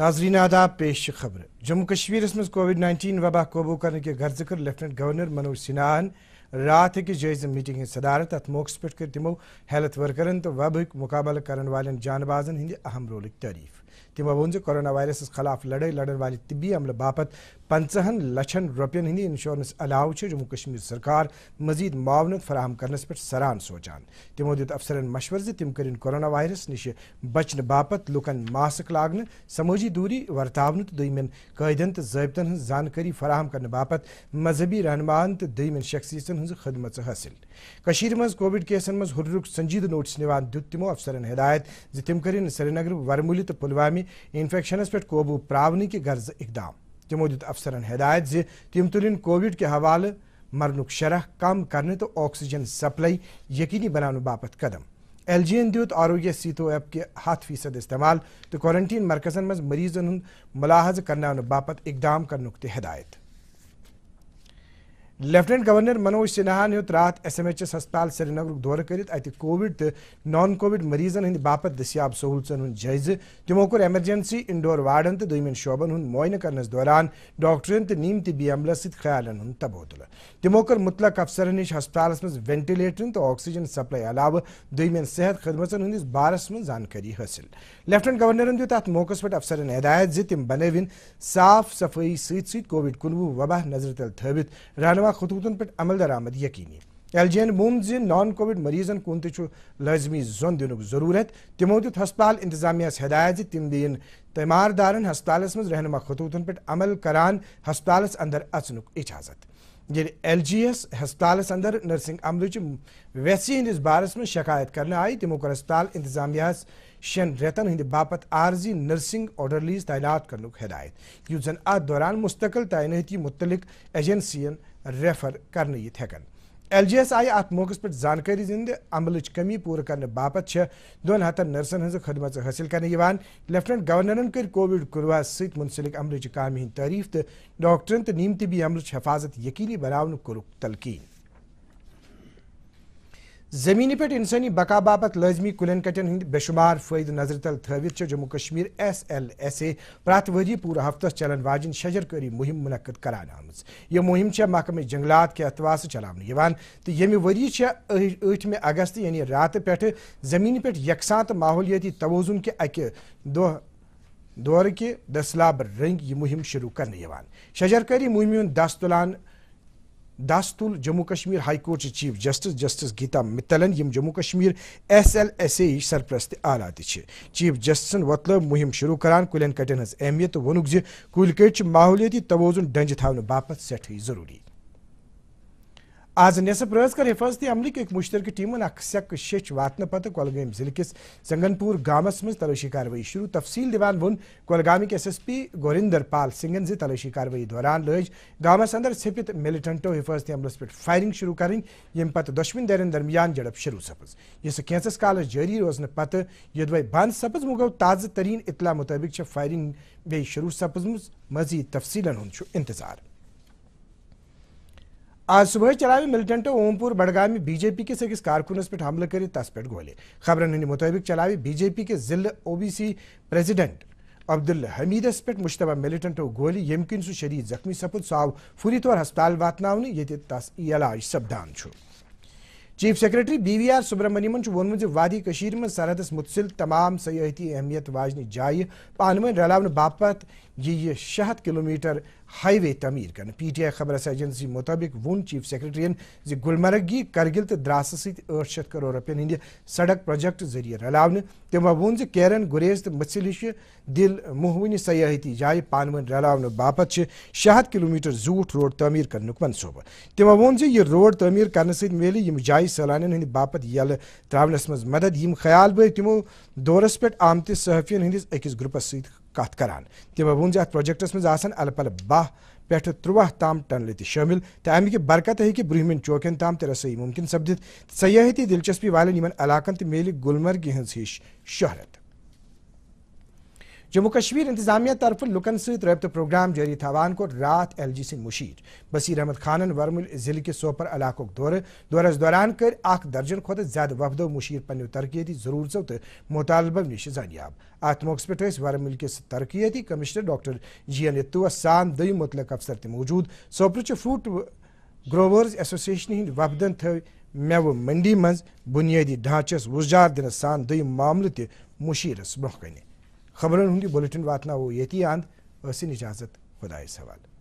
नाजरीन आदाब पेश खबर जम्मू कश्मीर में कोविड नाइन्टीन वबा कबू करने के गर जिक्र लेफ्टिनेंट गवर्नर मनोज सिन्हा रात अक जायज़ मीटिंग हज सदारत अत मौक पे कर तमो हेल्थ वर्करन तो वबिक मुकाबल कर वाले जानबाजन हंद अहम रोल तारीफ तमो वोन कोरोना वायरस खिलाफ लड़ाई लड़न वाले तिबी अमल बापत पंचहन लक्षन रुपयन हिंदी इंशोरेंस अलाव जम्मू कश्मीर सरकार मजीद मावनत फराहम करने पे सरान सोचान तमो दित अफसर मशवर ज तम कर कोरोना वायरस नश बचने बापत लुकन मास्क लागन समाजी दूरी वर्तवन तो दिन कैदन तो जबतन हज जानकारी फराहम कर बापत मजहबी रहनुमान तो दिन शख्सियत हज खदमत हासिल मज कोविड केसन मज हुरुक संजीद नोटिस निवान दु तमो अफसरन हदायत जम कर श्रीनगर वरमूली तो पुलवाम इन्फेक्शनस पे कबू प्रावन के गर्ज इकदाम जमूदियत अफसरन हदायत जम तम तुलन कोविड के हवाले मरन शरह कम कर तो ऑक्सीजन सप्लाई यकीनी बनाने बापत कदम एल जी एन दुत आरोग्य सीतो ऐप के हथ फीसद इस्तेमाल तो क्वारंटीन मरकजन मज मरीजन मुलाहज कर बापत इकदाम कर हदायत लेफ्टिनेंट गवर्नर मनोज सिन्हान ह्युत रात एस एम एच एस हस्पाल श्रीनगर दौर कर अत कोविड तो नॉन कोविड मरीजन हंद बाप दस्याब सहूलतन हूं जायज तमो कोर एमरजेंसी इंडोर वार्डन तो दोमन शोबन हूं मुयन कर दौरान डॉक्टरन तो नीम तिबी अमल सयालन हूं तबोतल तमो कर् मुतलक अफसर नीश हस्पाल मज वेंटिलेटरन तो ऑक्सीजन सप्लाई अलाव दोमन सेहत खदमतन हंदिस बारस मज जानकारी हासिल लेफ्टिनेंट गवर्नरन दुत अत मौक पे अफसर हदायत जम बनविन साफ सफाई सत कोविड कुनवु वबा नजर तल थ रहन जमा खतूतन पे अमल दरामद यकीनी एन मूम जी नॉन कोविड मरीजन कुन लाजमी जोन दिन जरूरत तमो दुत हस्पाल इंतजामिया हदायत तम दिन तैमारदारन हस्पाल मज रहनुमा खतूतन पे अमल करान हस्पाल अंदर अचन इजाजत ये एल जी एस हस्पताल अंदर नर्सिंग अमल वैसी हंदिस बारस में शिकायत कर आई तमो कर हस्पताल इंतजामिया शन रेतन हंद बापत आर्जी नर्सिंग ऑर्डरलीज तैनात कर हदायत यु जन अ दौरान मुस्तकिल तैनाती मुतल एजेंसियन रेफर कर हकन एल जी एस आय अत मौक पे जानकारी दिन अमल कमी पूर कर बापत दोन हतन नर्सन हज खदमत हासिल कर लेफ्टिनेंट गवर्नरन कर कोविड कुनवा सनसलिक अमल काम हद तारीफ तो डॉक्टर तो नीम तबी अमल हफाजत यकीनी बनाव कोरुक तलकीन जमीनी पे इंसानी बका बापत लाजमी कुलन कटन हंद बेशुमार फयद नजर तल थवित Jammu Kashmir S L S A प्रत वरी पूरा हफ्त चलन वाजिन शजरकारी मुहिम मुनद करान आम यह मुहिम महकमे जंगलात के अतवा चलान तो यमि वरी अगस्त यानी रात पे जमीन पे यकसा तो माहौलियाती तवजुन के अक दह दौर के दसलाब रंग यह मुहिम शुरू कर शजरकारी मुहिम दस तुलान दस तुल Jammu Kashmir high court chief justice justice Geeta मित्तलन यम Jammu Kashmir S L S A सरप्रस्त आला चीफ जस्टिसन वतल मुहिम शुरू करान कुलन कटन हज अहमियत वोनुक कुल कट माहौलियती तवोजुन डंज थ बापत सठ जरूरी आज नصب रज कर हिफाजती अमल एक मुश्तर टीमन सक शेच वातन पत कलगम जिले के जंगनपूर गामस मज तलाशी कार्रवाई शुरू तफसील दिवान वोन कलगामिक S S P Gurinder Pal सिंगन जि तलाशी कार्रवाई दौरान लज गामस अंदर छिपित मिलिटेंटो हिफाजती अमलस पे फायरिंग शुरू करें यम पत दोशवन दरन दरमियान झड़प शुरू सपज इस कैंस कल जारी रोजन पत यदवे बंद सपज वो गो ताज़ तरीन इतला मुताबिक फायरिंग गई शुरू सपज मजीद तफसीलन इंतजार आज सुबह चरावी मिलिटेंटो ओमपुर बड़गाम में बीजेपी के सिख कारकुनस पर हमला कर दस पेट गोले खबर के मुताबिक चलावी बीजेपी के जिला ओबीसी प्रेसिडेंट अब्दुल हमीदस पे मुशतबा मिलिटेंटो गोली यम किन सह शरीर जख्मी सपुद सह आव फौरी तौर हस्पताल वातन ये तस इलाज सपदान chief secretary B V R सुब्रमण्यमन वोन वादी कशीर में सरहदस मुतसिल तमाम सयाहती अहमियत वाजनी जाए पानवन वन रलाव बापत यह शहत किलोमीटर हाईवे तमीर कर पी टी आई खबरस एजेंसी मुताबिक वोन चीफ सेक्रेटरी जि गुलमर्गी करगिल तो द्रास सठ करोड़ रुपयन हंद सड़क प्रोजेक्ट जरिए रलव तमो वोन केरन गुरेज तो मसिल दिल मोहवनी सयाहती जाए पानवन रलव बाप शे हत किलोमीटर जूठ रोड तमीर कर मनसूबा तमो वोन यह रोड तमीर कर मिले यम जाए सलान हंद बापत यल त्रावन मज मदद यम खयाल बो तमो दौरस पे आमत सहाफियन हंदिस अकिस ग्रुपस सत कत कर तमो वोन प्रोजेक्टस मज अल पल बह पे तुवह तम टनल तामिल तो बरकत हे ब्रहमिन चौकन तम तसई मुमकिन सपदित सयाहती दिलचस्पी वाले इलाकन तो मिले गुलमर्ग हज शहरत जम्मू કાશ્મીર ઇન્તઝામિયા તરફ લુકનસી રબત प्रोग्राम जारी थवान को रात एल जी सिंह मुशीर बसीर अहमद खान वर्मुल जिले के सोपर इलाक दौर दौरस दौरान कर दर्जन खुद ज्यादा वफद मुशीर पन्नो तरकती जरूरतों तो मुतालबो नश जानियाब अत मौक पे वर्मुल किस तरक्याती कमिश्नर डॉक्टर जी एन यत्तुआ सान दुम मुतलक अफसर तौजूद मौजूद सोपर फ्रूट ग्रोवर्स एसोसिएशन हिंद वफदन थ मेव मंडी मज बुनियादी ढांचस वुजार दिन सान दुम मामल त मुशीरस ब्रोह खबरनि हूंदी बुलेटिन वातना उहो यती आंद इजाज़त ख़ुदा सवाल